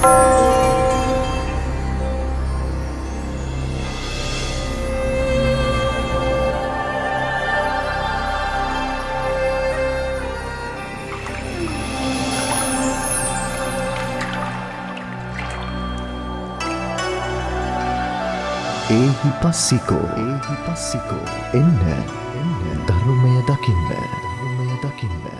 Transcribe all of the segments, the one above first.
එහි පස්සිකෝ එහි පස්සිකෝ එන්න එන්න ධර්මය දකින්න ධර්මය දකින්න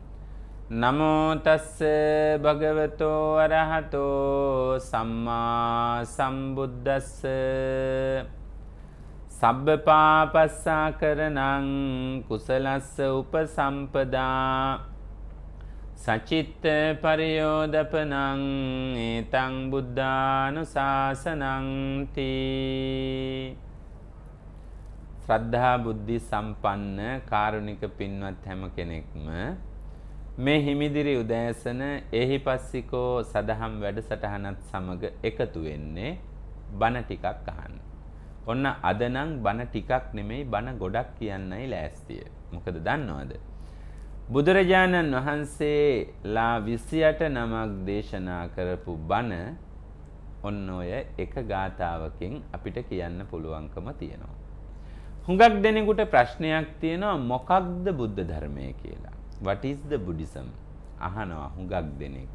නමෝතස්ස භගවතෝ අරහතෝ සම්මා සම්බුද්දස්ස සබ්බ පාපස්සා කරනං කුසලස්ස උපසම්පදා සචිත්ත පරියෝදපනං ඒතං බුද්ධානුශාසනංති ශ්‍රද්ධා බුද්ධි සම්පන්න කාරුණික පින්වත් හැම කෙනෙක්ම මේ හිමිදිරි උදෑසන එහි පස්සිකෝ සදහම් වැඩසටහනත් සමග එකතු වෙන්නේ බණ ටිකක් අහන්න. ඔන්න අද නම් බණ ටිකක් නෙමෙයි බණ ගොඩක් කියන්නයි ලෑස්තිය. මොකද දන්නවද? බුදුරජාණන් වහන්සේලා 28 නමක් දේශනා කරපු බණ ඔන්න ඔය එක ගාතාවකින් අපිට කියන්න පුළුවන්කම තියෙනවා. හුඟක් දෙනෙකුට ප්‍රශ්නයක් තියෙනවා මොකක්ද බුද්ධ ධර්මය කියලා. what is the buddhism අහනවා හුඟක් දෙනෙක්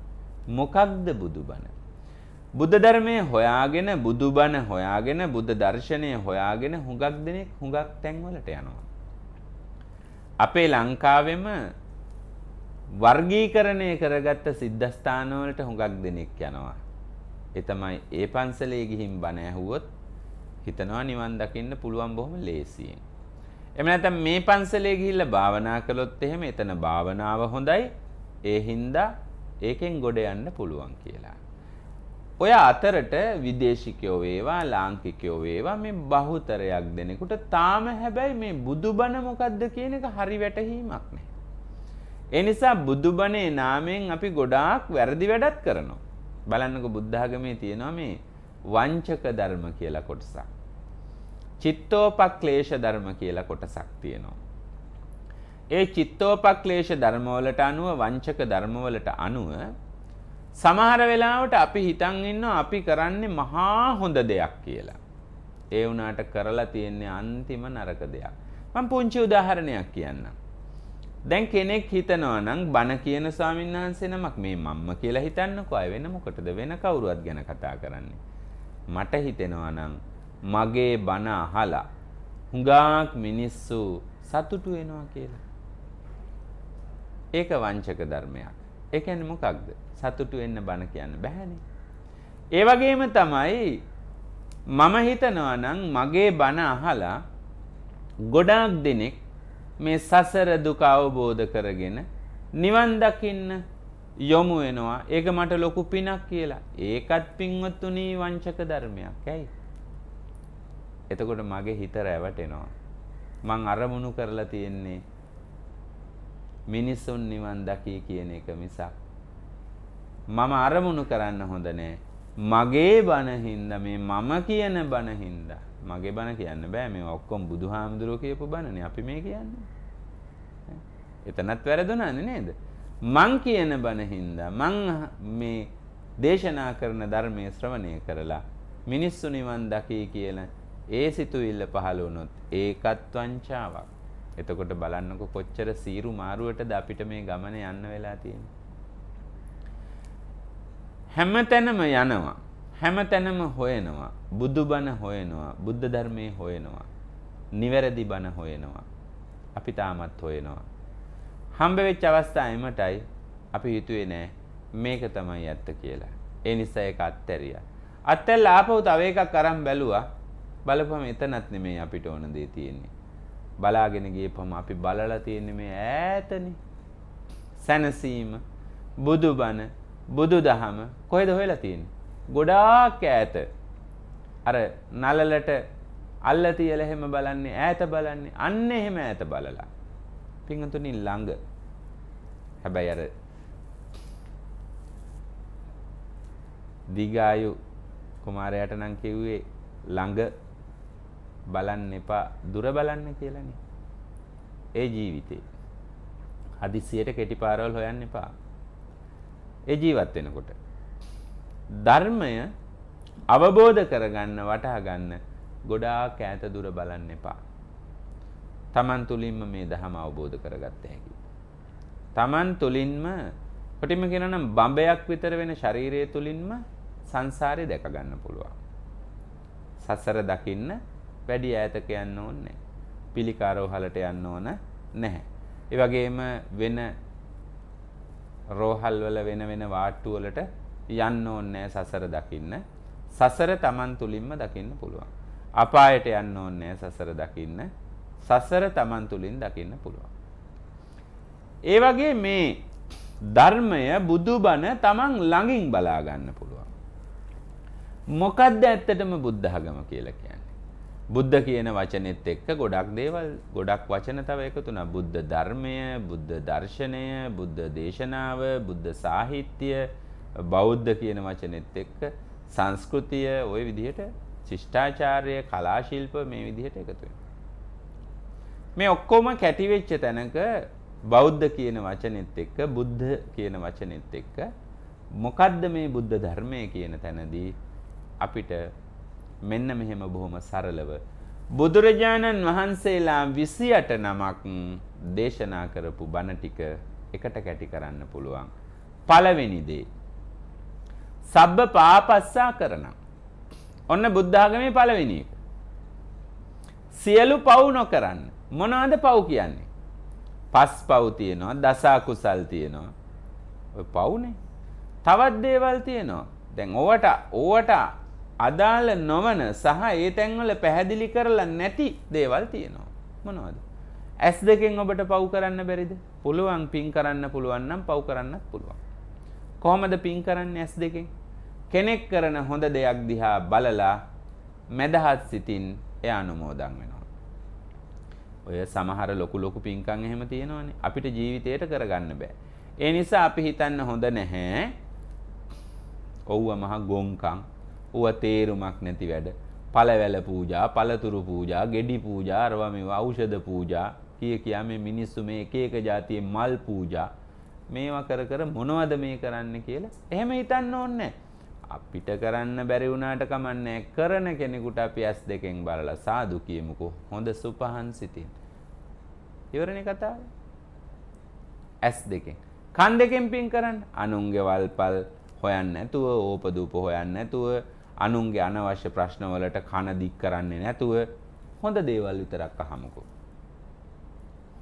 මොකක්ද බුදුබණ බුද්ධ ධර්මයේ හොයාගෙන බුදුබණ හොයාගෙන බුද්ධ දර්ශනය හොයාගෙන හුඟක් දෙනෙක් හුඟක් තැන්වලට යනවා අපේ ලංකාවෙම වර්ගීකරණය කරගත්ත සිද්ධස්ථාන වලට හුඟක් දෙනෙක් යනවා ඒ තමයි ඒ පන්සලේ ගිහින් බණ ඇහුවොත් හිතනවා නිවන් දකින්න පුළුවන් බොහොම ලේසියෙන් එම නැත්නම් මේ පන්සලේ ගිහිල්ලා භාවනා කළොත් එහෙම එතන භාවනාව හොඳයි. ඒ හින්දා ඒකෙන් ගොඩ යන්න පුළුවන් කියලා. ඔය අතරට විදේශිකයෝ වේවා ලාංකිකයෝ වේවා මේ බහුතරයක් දෙනෙකුට තාම හැබැයි මේ බුදුබණ මොකද්ද කියන එක හරි වැටහීමක් නැහැ. ඒ නිසා බුදුබණේ නාමයෙන් අපි ගොඩාක් වැරදි වැඩත් කරනවා. බලන්නකෝ බුද්ධ ආගමේ තියෙනවා මේ වංචක ධර්ම කියලා කොටසක්. චිත්තෝපක්ලේශ ධර්ම කියලා කොටසක් තියෙනවා. ඒ චිත්තෝපක්ලේශ ධර්මවලට අනුව වංචක ධර්මවලට අනුව සමහර වෙලාවට අපි හිතන් ඉන්නවා අපි කරන්නේ මහා හොඳ දෙයක් කියලා. ඒ වුණාට කරලා තියෙන්නේ අන්තිම නරක දෙයක්. මම පුංචි උදාහරණයක් කියන්නම්. දැන් කෙනෙක් හිතනවා නම් බණ කියන ස්වාමීන් වහන්සේ නමක් මේ මම්ම කියලා හිතන්නකෝ අය වෙන මොකටද වෙන කවුරුවත් ගැන කතා කරන්නේ. මට හිතෙනවා නම් මගේ බණ අහලා හුඟාක් මිනිස්සු සතුටු වෙනවා කියලා. ඒක වංචක ධර්මයක්. ඒ කියන්නේ මොකක්ද? සතුටු වෙන්න බණ කියන්න බෑනේ. ඒ වගේම තමයි මම හිතනවා නම් මගේ බණ අහලා ගොඩාක් දෙනෙක් මේ සසර දුක අවබෝධ කරගෙන නිවන් දකින්න යොමු වෙනවා. ඒක මට ලොකු පිනක් කියලා. ඒකත් පින්වත්තුනි වංචක ධර්මයක්. ඇයි? එතකොට මගේ හිත රැවටෙනවා. මං අරමුණු කරලා තියෙන්නේ මිනිසුන් නිවන් දකී කියන එක මිසක් මම අරමුණු කරන්න හොඳ නෑ. මගේ බණ හින්දා මේ මම කියන බණ හින්දා මගේ බණ කියන්න බෑ මේ ඔක්කොම බුදුහාමුදුරුවෝ කියපු බණනේ අපි මේ කියන්නේ. එතනත් වැරදුනානේ නේද? මං කියන බණ හින්දා මං මේ දේශනා කරන ධර්මයේ ශ්‍රවණය කරලා මිනිස්සු නිවන් දකී කියලා ඒ සිතුවිල්ල පහළ වුණොත් ඒකත් වංචාවක්. එතකොට බලන්නකො කොච්චර සීරු මාරුවටද අපිට මේ ගමන යන්න වෙලා තියෙන්නේ. හැමතැනම යනවා. හැමතැනම හොයනවා. බුදුබණ හොයනවා. බුද්ධ ධර්මයේ හොයනවා. නිවැරදි බණ හොයනවා. අපි තාමත් හොයනවා. හම්බ වෙච්ච අවස්ථාව එමටයි අපි හිතුවේ නෑ මේක තමයි ඇත්ත කියලා. ඒ නිසා ඒක අත්හැරියා. අත්හැරලා ආපහු තව එකක් අරන් බැලුවා. බලපම එතනත් නෙමේ අපිට ඕන දේ තියෙන්නේ. බලාගෙන ගියපම අපි බලලා තියෙන්නේ මේ ඈතනේ. සැනසීම, බුදුබණ, බුදුදහම කොහෙද හොයලා තියෙන්නේ? ගොඩාක් ඈත. අර නලලට අල්ල තියලා එහෙම බලන්නේ ඈත බලන්නේ අන්න එහෙම ඈත බලලා. පින්තුනි ළඟ. හැබැයි අර දිගායු කුමාරයාට නම් කිව්වේ ළඟ බලන්න එපා දුර බලන්න කියලානේ. ඒ ජීවිතේ. හදිස්සියට කෙටි පාරවල් හොයන්න එපා. ඒ ජීවත් වෙනකොට. ධර්මය අවබෝධ කරගන්න වටහා ගන්න ගොඩාක් ඈත දුර බලන්න එපා. Taman තුලින්ම මේ ධහම අවබෝධ කරගත්ත හැකි. Taman තුලින්ම කොටිම කියනනම් බඹයක් විතර වෙන ශරීරය තුලින්ම සංසාරේ දැක ගන්න පුළුවන්. සසර දකින්න වැඩි ඈතක යන්න ඕනේ පිළිකාරෝහලට යන්න ඕන නැහැ. ඒ වගේම වෙන රෝහල් වල වෙන වෙන වාට්ටු වලට යන්න ඕනේ සසර දකින්න. සසර Taman තුලින්ම දකින්න පුළුවන්. අපායට යන්න ඕනේ සසර දකින්න. සසර Taman තුලින් දකින්න පුළුවන්. ඒ වගේ මේ ධර්මය බුදුබණ Taman ළඟින් බලා ගන්න පුළුවන්. මොකද්ද ඇත්තටම බුද්ධ ආගම කියලා බුද්ධ කියන වචනෙත් එක්ක ගොඩක් දේවල් ගොඩක් වචන තව එකතු වුණා. බුද්ධ ධර්මය, බුද්ධ දර්ශනය, බුද්ධ දේශනාව, බුද්ධ සාහිත්‍ය, බෞද්ධ කියන වචනෙත් එක්ක සංස්කෘතිය ওই විදිහට ශිෂ්ටාචාරය, කලා ශිල්ප මේ විදිහට එකතු වෙනවා. මේ ඔක්කොම කැටි වෙච්ච තැනක බෞද්ධ කියන වචනෙත් එක්ක බුද්ධ කියන වචනෙත් එක්ක මොකද්ද මේ බුද්ධ ධර්මය කියන තැනදී අපිට මෙන්න මෙහෙම බොහොම සරලව බුදුරජාණන් වහන්සේලා 28 නමක් දේශනා කරපු බණ ටික එකට කැටි කරන්න පුළුවන්. පළවෙනි දේ සබ්බ පාපස්සා කරන. ඔන්න බුද්ධ ආගමේ පළවෙනි එක. සියලු පව් නොකරන්න. මොනවද පව් කියන්නේ? පස් පව් තියෙනවා, දස කුසල් තියෙනවා. ඔය පව්නේ. තවත් දේවල් තියෙනවා. දැන් ඕවට ඕවට අදාළ නොවන සහ ඒ තැන්වල පැහැදිලි කරලා නැති දේවල් තියෙනවා. මොනවද? ඇස් දෙකෙන් ඔබට පව් කරන්න බැරිද? පුළුවන් පින් කරන්න පුළුවන් නම් පව් කරන්නත් පුළුවන්. කොහොමද පින් කරන්නේ ඇස් දෙකෙන්? කෙනෙක් කරන හොඳ දෙයක් දිහා බලලා මැදහත් සිතින් එය අනුමෝදන් වෙනවා. ඔය සමහර ලොකු ලොකු පින්කම් එහෙම තියෙනවනේ. අපිට ජීවිතේට කරගන්න බෑ. ඒ නිසා අපි හිතන්න හොඳ නැහැ. ඔව්ව මහ ගොංකම් ඌව තේරුමක් නැති වැඩ. පළවැල පූජා, පළතුරු පූජා, ගෙඩි පූජා, අරවා මේ ඖෂධ පූජා, කිය කියා මේ මිනිස්සු මේ එක එක જાතියේ මල් පූජා මේවා කර කර මොනවද මේ කරන්න කියලා එහෙම හිතන්න ඕනේ අපිට කරන්න බැරි වුණාට කමන්නේ කරන කෙනෙකුට අපි ඇස් දෙකෙන් බලලා සාදු කියමුකෝ හොඳ සුපහන් සිතින් ඉවරනේ කතාව ඇස් දෙකෙන් කන් දෙකෙන් පින් කරන්න අනුන්ගේ වල්පල් හොයන්න නැතුව ඕපදූප හොයන්න නැතුව අනුන්ගේ අනවශ්‍ය ප්‍රශ්නවලට කන දික් කරන්නේ නැතුව හොඳ දේවල් විතරක් අහමුකෝ.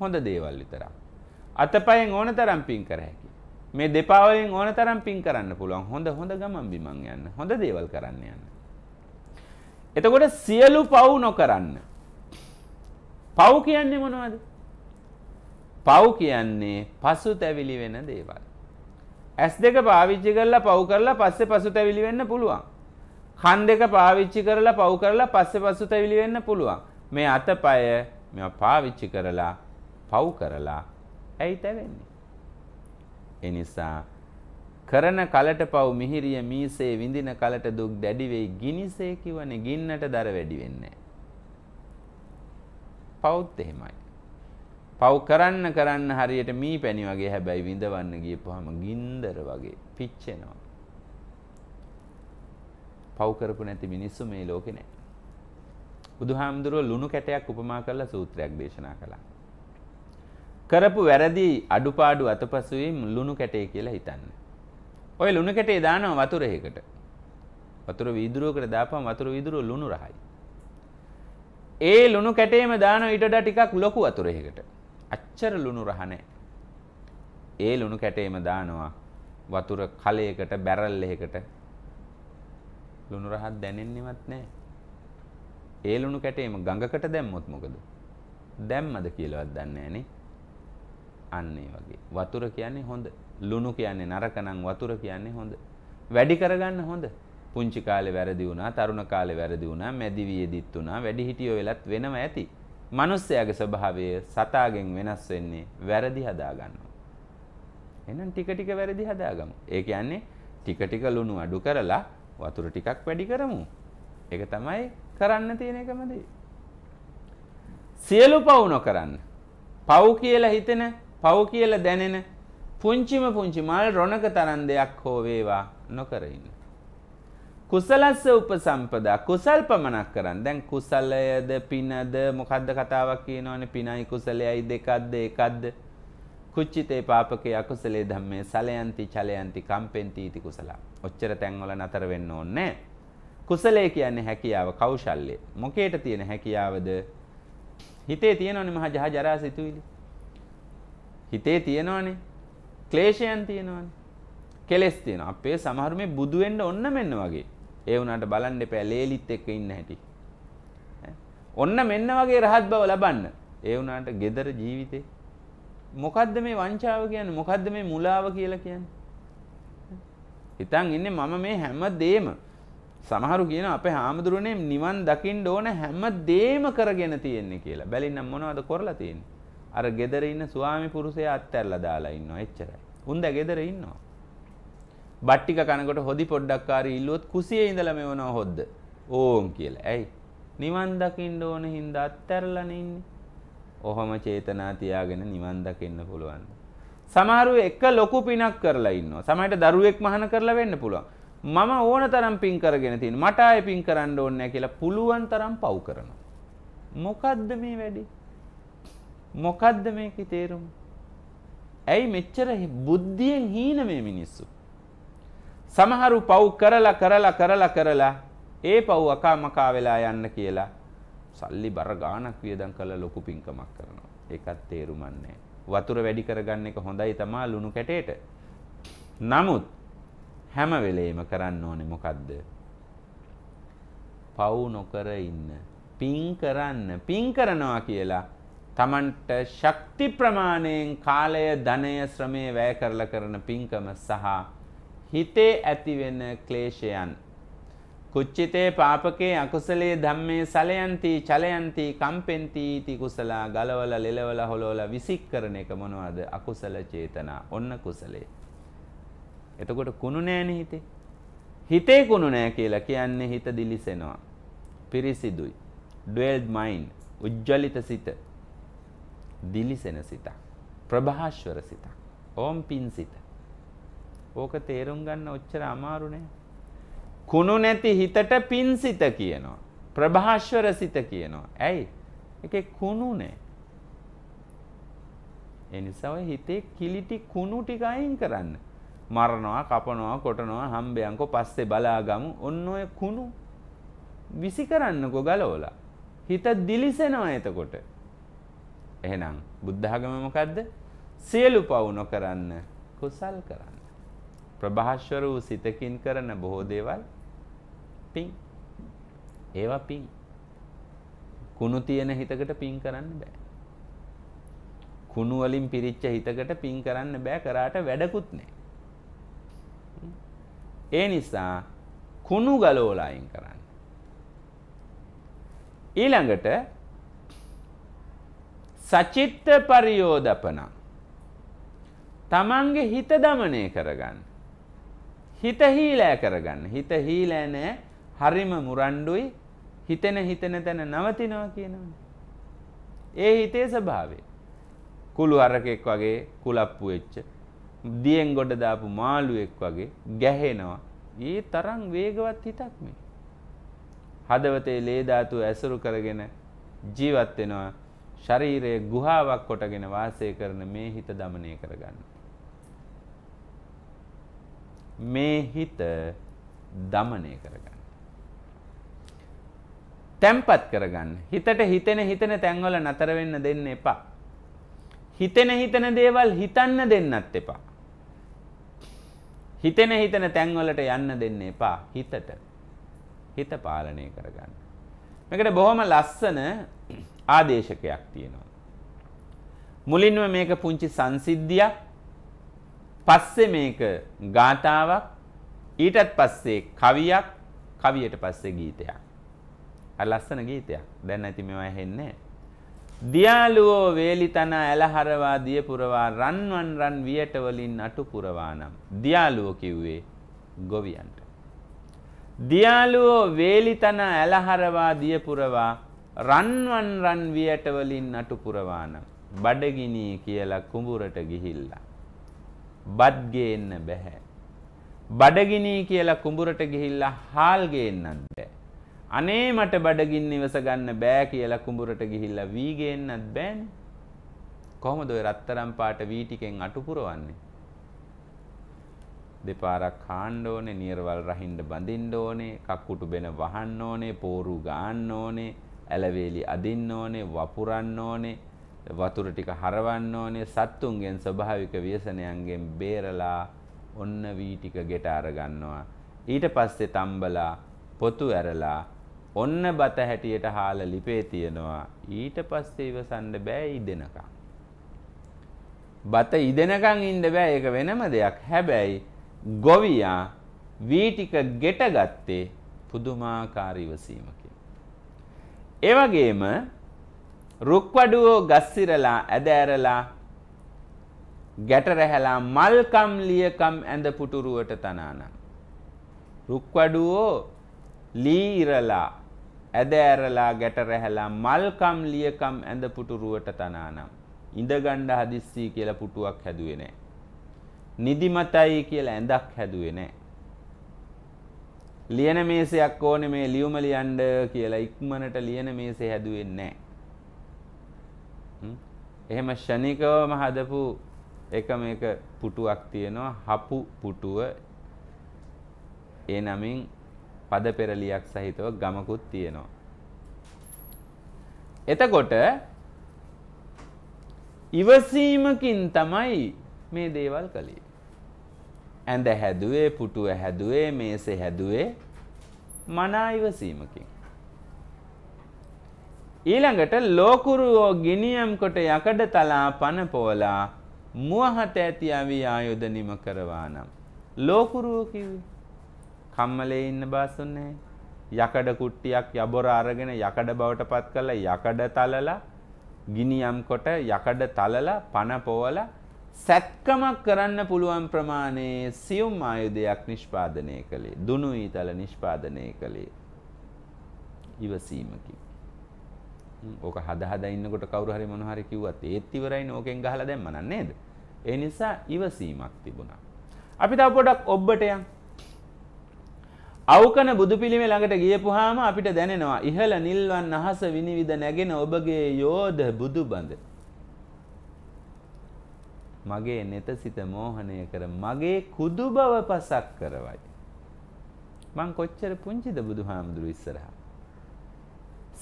හොඳ දේවල් විතරක්. අතපයෙන් ඕන තරම් පින් කර හැකි. මේ දෙපා වලින් ඕන තරම් පින් කරන්න පුළුවන්. හොඳ හොඳ ගමන් බිමන් යන්න. හොඳ දේවල් කරන්න යන්න. එතකොට සියලු පව් නොකරන්න. පව් කියන්නේ මොනවද? පව් කියන්නේ පසුතැවිලි වෙන දේවල්. ඇස් දෙක පාවිච්චි කරලා පව් කරලා පස්සේ පසුතැවිලි වෙන්න පුළුවන්. කන් දෙක පාවිච්චි කරලා පව් කරලා පස්සේ පසුතැවිලි වෙන්න පුළුවන්. මේ අතපය මෙව පාවිච්චි කරලා පව් කරලා ඇයි තැවෙන්නේ? ඒ නිසා කරන කලට පව් මිහිරිය මීසේ විඳින කලට දුක් දැඩි වෙයි ගිනිසේ කිවනේ ගින්නට දර වැඩි වෙන්නේ. පවුත් එහෙමයි. පව් කරන්න කරන්න හරියට මී පැණි වගේ හැබැයි විඳවන්න ගියපුවාම ගින්දර වගේ පිච්චෙනවා. පව් කරපු නැති මිනිස්සු මේ ලෝකේ නැහැ. බුදුහාමුදුරුව ලුණු කැටයක් උපමා කරලා සූත්‍රයක් දේශනා කළා. කරපු වැරදි අඩුපාඩු අතපසුවීම් ලුණු කැටේ කියලා හිතන්න. ඔය ලුණු කැටේ දානවා වතුර එකකට. වතුර වීදුරුවකට දාපම වතුර වීදුරුව ලුණු රහයි. ඒ ලුණු කැටේම දාන ඊට වඩා ටිකක් ලොකු වතුරයකට. අච්චර ලුණු රහ ඒ ලුණු කැටේම දානවා වතුර කලයකට බැරල් එකකට ලුණු රහත් දැනෙන්නෙවත් නැහැ. ඒ ලුණු කැටේම ගඟකට දැම්මොත් මොකද? දැම්මද කියලාවත් දන්නේ නැහනේ. අන්න ඒ වගේ. වතුර කියන්නේ හොඳ. ලුණු කියන්නේ නරක නම් වතුර කියන්නේ හොඳ. වැඩි කරගන්න හොඳ. පුංචි කාලේ වැරදි වුණා, තරුණ කාලේ වැරදි වුණා, මැදි වියේදිත් වුණා, වැඩි හිටියෝ වෙලත් වෙනම ඇති. මිනිස්යාගේ ස්වභාවය සතාගෙන් වෙනස් වෙන්නේ වැරදි හදාගන්නවා. එහෙනම් ටික ටික වැරදි හදාගමු. ඒ කියන්නේ ටික ටික ලුණු අඩු කරලා වතුර ටිකක් වැඩි කරමු. ඒක තමයි කරන්න තියෙන එකම දේ. සියලු පව් නොකරන්න. පව් කියලා හිතෙන, පව් කියලා දැනෙන පුංචිම පුංචි මල් රොණක තරම් දෙයක් හෝ වේවා නොකර ඉන්න. කුසලස්ස උපසම්පදා කුසල් පමණක් කරන්න. දැන් කුසලයද පිනද මොකද්ද කතාවක් කියනවනේ පිනයි කුසලයයි දෙකක්ද එකක්ද? කුච්චිතේ පාපකේ අකුසලේ ධම්මේ සලයන්ති චලයන්ති කම්පෙන්ති ඉති කුසලම්. ඔච්චර තැන්වල නතර වෙන්න ඕනේ කුසලයේ කියන්නේ හැකියාව කෞශල්‍ය. මොකේට තියෙන හැකියාවද? හිතේ තියෙනවනේ මහා ජහ ජරා සිතුවිලි. හිතේ තියෙනවනේ ක්ලේශයන් තියෙනවනේ. කෙලස් තියෙනවා. අපේ සමහර මේ බුදු වෙන්න ඔන්න මෙන්න වගේ. ඒ වුණාට බලන්න එපා ලේලිත් එක්ක ඉන්න හැටි. ඔන්න මෙන්න වගේ රහත් බව ලබන්න. ඒ වුණාට gedara ජීවිතේ මොකද්ද මේ වංචාව කියන්නේ? මොකද්ද මේ මුලාව කියලා කියන්නේ? හිතන් ඉන්නේ මම මේ හැම දේම සමහරු කියන අපේ හාමුදුරනේ නිවන් දකින්න ඕන හැම දේම කරගෙන තියෙන්නේ කියලා. බැලින්නම් මොනවද කරලා තියෙන්නේ? අර gedare ඉන්න ස්වාමි පුරුෂයා අත්හැරලා දාලා ඉන්නවා එච්චරයි. උන්ද gedare ඉන්නවා. බට්ටික කනකොට හොදි පොඩ්ඩක් ආරි ඉල්ලුවොත් කුසියේ ඉඳලා මෙවනව හොද්ද. ඕම් කියලා. ඇයි? නිවන් දකින්න ඕන හින්දා අත්හැරලා ඉන්නේ. ඔහොම චේතනා තියාගෙන නිවන් දකින්න පුළුවන්. සමහරු එක ලොකු පිනක් කරලා ඉන්නවා. සමහරට දරුවෙක් මහාන කරලා වෙන්න පුළුවන්. මම ඕන තරම් පින් කරගෙන තියෙන මට ආයෙ පින් කරන්න ඕනේ නැහැ කියලා පුළුවන් තරම් පව් කරනවා. මොකද්ද මේ වැඩේ? මොකද්ද මේකේ තේරුම? ඇයි මෙච්චර බුද්ධියෙන් හීන මේ මිනිස්සු? සමහරු පව් කරලා කරලා කරලා කරලා ඒ පව් අකාමකා වෙලා යන්න කියලා සල්ලි බර ගාණක් වියදම් කරලා ලොකු පින්කමක් කරනවා. ඒකත් තේරුම් නැහැ. වතුර වැඩි කරගන්න එක හොඳයි තමා ලුණු කැටේට. නමුත් හැම වෙලේම කරන්න ඕනේ මොකද්ද? පව් නොකර ඉන්න. පින් කරන්න. පින් කරනවා කියලා තමන්ට ශක්ති ප්‍රමාණයෙන් කාලය, ධනය, ශ්‍රමය වැය කරලා කරන පින්කම සහ හිතේ ඇතිවෙන ක්ලේශයන් කුච්චිතේ පාපකේ අකුසලේ ධම්මේ සලයන්ති චලයන්ති කම්පෙන්ති ඉති කුසලා ගලවල ලෙලවල හොලවල විසික් කරන එක මොනවද අකුසල චේතනා ඔන්න කුසලේ එතකොට කුණු නෑනේ හිතේ හිතේ කුණු නෑ කියලා කියන්නේ හිත දිලිසෙනවා පිරිසිදුයි ඩ්වෙල්ඩ් මයින්ඩ් උජ්ජලිත සිත දිලිසෙන සිත ප්‍රභාස්වර සිත ඕම් පින් සිත ඕක තේරුම් ගන්න ඔච්චර අමාරු නෑ කුණු නැති හිතට පින්සිත කියනවා. ප්‍රභාස්වර සිත කියනවා. ඇයි? ඒකේ කුණු නැහැ. ඒ නිසා ඔය හිතේ කිලිටි කුණු ටික අයින් කරන්න. මරනවා, කපනවා, කොටනවා, හම්බයන්කෝ පස්සේ බලාගමු. ඔන්න ඔය කුණු විසි කරන්නකෝ ගලවලා. හිත දිලිසෙනවා එතකොට. එහෙනම් බුද්ධ ආගම මොකද්ද? සියලු පව් නොකරන්න කුසල් කරන්න. ප්‍රභාෂ්වර වූ සිතකින් කරන බොහෝ දේවල් පිං. ඒවා පිං. කුණු තියෙන හිතකට පිං කරන්න බෑ. කුණු වලින් පිරිච්ච හිතකට පිං කරන්න බෑ කරාට වැඩකුත් නෑ. ඒ නිසා කුණු ගලවලා අයින් කරන්න. ඊළඟට සචිත්ත පරියෝදපන. තමන්ගේ හිත දමනය කරගන්න. හිත හීලෑ කරගන්න. හිත හීලෑ නෑ. හරිම මුරණ්ඩුයි. හිතෙන හිතෙන තැන නවතිනවා කියනවනේ. ඒ හිතේ ස්වභාවය. කුළු අරකෙක් වගේ කුලප්පු වෙච්ච දියෙන් ගොඩ දාපු මාළුවෙක් වගේ ගැහෙනවා. ඒ තරම් වේගවත් හිතක් මේ. හදවතේ ලේ ධාතු ඇසුරු කරගෙන ජීවත් වෙනවා. ශරීරයේ ගුහාවක් කොටගෙන වාසය කරන මේ හිත দমনය කරගන්න. මේ හිත දමනය කරගන්න. තැම්පත් කරගන්න. හිතට හිතෙන හිතෙන තැන්වල නතර වෙන්න දෙන්න එපා. හිතෙන හිතන දේවල් හිතන්න දෙන්නත් එපා. හිතෙන හිතන තැන්වලට යන්න දෙන්න එපා හිතට. හිත පාලනය කරගන්න. මේකට බොහොම ලස්සන ආදේශකයක් තියෙනවා. මුලින්ම මේක පුංචි සංසිද්ධියක් පස්සේ මේක ගාතාවක් ඊටත් පස්සේ කවියක් කවියට පස්සේ ගීතයක්. අර ලස්සන ගීතයක්. දැන් ඇති මේවා ඇහෙන්නේ. දියාලුවෝ වේලිතන ඇලහරවා දිය පුරවා රන්වන් රන් වියට වලින් අටු පුරවා නම්. දියාලුවෝ කිව්වේ ගොවියන්ට. දියාලුවෝ වේලිතන ඇලහරවා දිය පුරවා රන්වන් රන් වියට වලින් අටු පුරවා නම්. බඩගිනි කියලා කුඹුරට ගිහිල්ලා බත් ගේන්න බෑ. බඩගිනි කියලා කුඹුරට ගිහිල්ලා හාල් ගේන්නත් බෑ. අනේ මට බඩගින්න ඉවස ගන්න බෑ කියලා කුඹුරට ගිහිල්ලා වී ගේන්නත් බෑනේ. කොහොමද ඔය රත්තරම් පාට වී ටිකෙන් අටු පුරවන්නේ? දෙපාරක් කාණ්ඩ ඕනේ, නියරවල් රහින්න බඳින්න ඕනේ, කක්කුටු බෙන වහන්න ඕනේ, පෝරු ගාන්න ඕනේ, ඇලවේලි අදින්න ඕනේ, වපුරන්න ඕනේ, වතුර ටික හරවන්න ඕනේ සත්තුන්ගෙන් ස්වභාවික ව්‍යසනයන්ගෙන් බේරලා ඔන්න වී ටික ගෙට අරගන්නවා. ඊට පස්සේ තම්බලා පොතු ඇරලා ඔන්න බත හැටියට හාල ලිපේ තියනවා. ඊට පස්සේ ඉවසන්න බෑ ඉදෙනකම්. බත ඉදෙනකම් ඉන්න බෑ ඒක වෙනම දෙයක්. හැබැයි ගොවියා වී ටික ගෙට ගත්තේ පුදුමාකාර ඉවසීමකින්. ඒ වගේම රුක්වඩුවෝ ගස්සිරලා ඇදෑරලා ගැටරැහැලා මල්කම් ලියකම් ඇඳ පුටුරුවට තනානම්. රුක්වඩුවෝ ලීරලා ඇදෑරලා ගැටරැහැලා මල්කම් ලියකම් ඇඳ පුටුරුවට තනානම්. ඉඳගණ්ඩ හදිස්සී කියලා පුටුවක් හැදුවේ නෑ. නිදිමතයි කියලා ඇඳක් හැදුවේ නෑ. ලියන මේසයක් ඕනේ මේ ලියුම ලියන්න කියලා ඉක්මනට ලියන මේසේ හැදුවෙන්නේ නැහැ. එහෙම ෂණිකවම හදපු එක මේක පුටුවක් තියෙනවා හපු පුටුව ඒ නමින් පද පෙරලියක් සහිතව ගමකුත් තියෙනවා. එතකොට ඉවසීමකින් තමයි මේ දේවල් කළේ. ඇඳ හැදුවේ පුටුව හැදුවේ මේසෙ හැදුවේ මනා ඉවසීමකින්. ඊළඟට ලෝකුරුවෝ ගිනියම් කොට යකඩ තලා පනපෝලා මුවහට ඇති අවි ආයුධ නිම කරවා නම් ලෝකුරුවෝ කිව්වේ කම්මලේ ඉන්න බාසුන්නේ යකඩ කුට්ටියක් යබොර අරගෙන යකඩ බවට පත් කරලා යකඩ තලලා ගිනියම් කොට යකඩ තලලා පනපෝලා සැත්කමක් කරන්න පුළුවන් ප්‍රමාණයේ සියුම් ආයුධයක් නිෂ්පාදනය කළේ දුනු ඊතල නිෂ්පාදනය කළේ ඉවසීමකින් ඕක හද හදා ඉන්නකොට කවුරු හරි මොන හරි කිව්වත් ඒත් ඉවරයිනේ ඕකෙන් ගහලා දැම්මනම් නේද? ඒ නිසා ඉවසීමක් තිබුණා. අපි තව පොඩක් ඔබට යන්. අවකන බුදු පිළිමේ ළඟට ගියපුවාම අපිට දැනෙනවා ඉහළ නිල්වන් අහස විනිවිද නැගෙන ඔබගේ යෝධ බුදුබඳ මගේ netසිත මෝහණය කර මගේ කුදු බව පසක් කරවයි මං කොච්චර පුංචිද බුදුහාමුදුරු ඉස්සරහා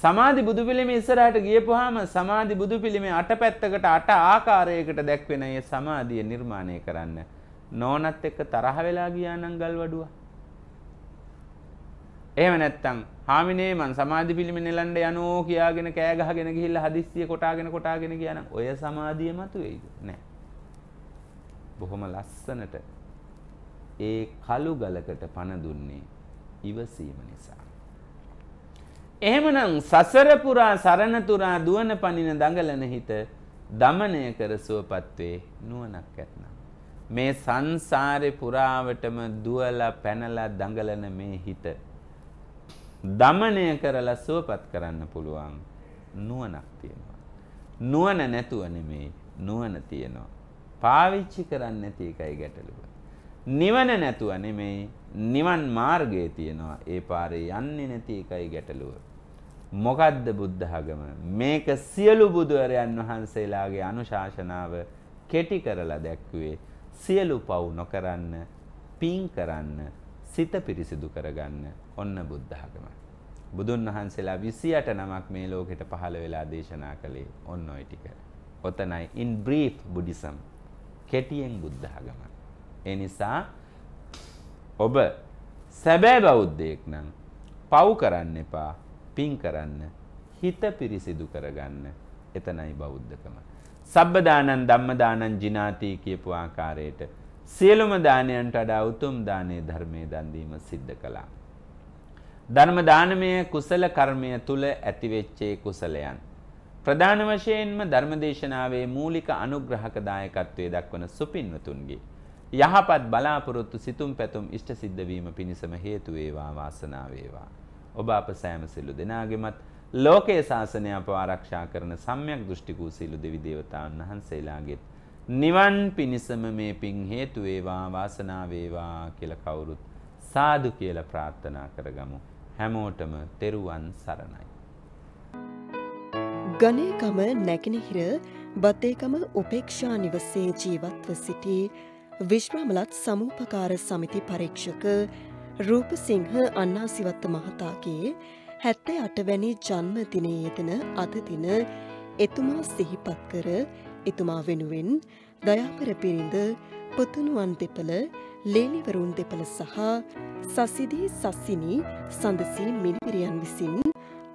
සමාධි බුදු පිළිම ඉස්සරහට ගියපුවාම සමාධි බුදු පිළිමේ අට පැත්තකට අට ආකාරයකට දැක්වෙන ඒ සමාධිය නිර්මාණය කරන්න. නෝනත් එක්ක තරහ වෙලා ගියා නම් ගල් වඩුවා. එහෙම නැත්තම් හාමිනේ මං සමාධි පිළිම නෙලන්න යනෝ කියාගෙන කෑ ගහගෙන ගිහිල්ලා හදිස්සිය කොටාගෙන කොටාගෙන ගියා නම් ඔය සමාධිය මතුවේයිද? නෑ. බොහොම ලස්සනට ඒ කළු ගලකට පණ දුන්නේ ඉවසීම නිසා. එහෙමනම් සසර පුරා සරණ තුරා දුවන පනින දඟලන හිත දමණය කර සුවපත්වේ නුවණක් ඇතනම් මේ සංසාරේ පුරාවටම දුවලා පැනලා දඟලන මේ හිත දමණය කරලා සුවපත් කරන්න පුළුවන් නුවණක් තියෙනවා නුවණ නැතුව නෙමෙයි නුවණ තියෙනවා පාවිච්චි කරන්නේ නැති එකයි ගැටලුව නිවන නැතුව නෙමෙයි නිවන් මාර්ගයේ තියෙනවා ඒ පාරේ යන්නේ නැති එකයි ගැටලුව මොකද්ද බුද්ධඝම මේක සියලු බුදුරයන් වහන්සේලාගේ අනුශාසනාව කෙටි කරලා දැක්ුවේ සියලු පව් නොකරන්න පින් කරන්න සිත පිරිසිදු කරගන්න ඔන්න බුද්ධඝම බුදුන් වහන්සේලා 28 නමක් මේ ලෝකෙට පහළ වෙලා දේශනා කළේ ඔන්න ඔය ටික. ඔතනයි in brief buddhism කෙටියෙන් බුද්ධඝම. ඒ නිසා ඔබ සැබෑ බෞද්ධයෙක් නම් පව් කරන්න එපා පින් කරන්න හිත පිරිසිදු කරගන්න එතනයි බෞද්ධකම. සබ්බදානන් ධම්මදානන් ජිනාති කියපු ආකාරයට සියලුම දානයන්ට වඩා උතුම් දානයේ ධර්මයේ දන් දීම සිද්ධ කළා. ධර්ම දානමය කුසල කර්මය තුල ඇතිවෙච්ච කුසලයන් ප්‍රධාන වශයෙන්ම ධර්මදේශනාවේ මූලික අනුග්‍රහක දායකත්වයේ දක්වන සුපින්වතුන්ගේ යහපත් බලාපොරොත්තු සිතුම් පැතුම් ඉෂ්ට සිද්ධ වීම පිණිසම හේතු වේවා වාසනාව වේවා ඔබ අප සෑම සිල්ලු දෙනාගෙමත් ලෝකයේ ශාසනය අප ආරක්ෂා කරන සම්යක් දෘෂ්ටිකූ සිල්ලු දෙවි දේවතාවුන් වහන්සේලාගෙත් නිවන් පිණිසම මේ පින් හේතු වේවා වාසනාව වේවා කියලා කවුරුත් සාදු කියලා ප්‍රාර්ථනා කරගමු. හැමෝටම තෙරුවන් සරණයි. ගණේකම නැගෙනහිර බත්තේකම උපේක්ෂා නිවසේ ජීවත්ව සිටි විශ්‍රාමලත් සමූපකාර සමිති පරීක්ෂක රූපසිංහ අන්නාසිවත්ත මහතාගේ හැත්තේ අටවැනි ජන්ම දිනයේදන අද දින එතුමා සිහිපත් කර එතුමා වෙනුවෙන් දයාපර පිරිඳ පුතුණුවන් දෙපළ ලේලිවරුන් දෙපළ සහ සසිදී සස්සිනි සඳසී මිනිපිරියන් විසින්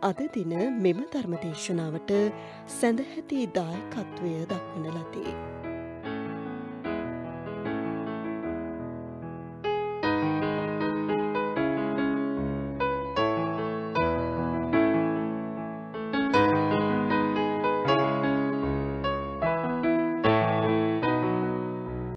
අද දින මෙම ධර්මදේශනාවට සැඳහැති දායකත්වය දක්වන ලදී.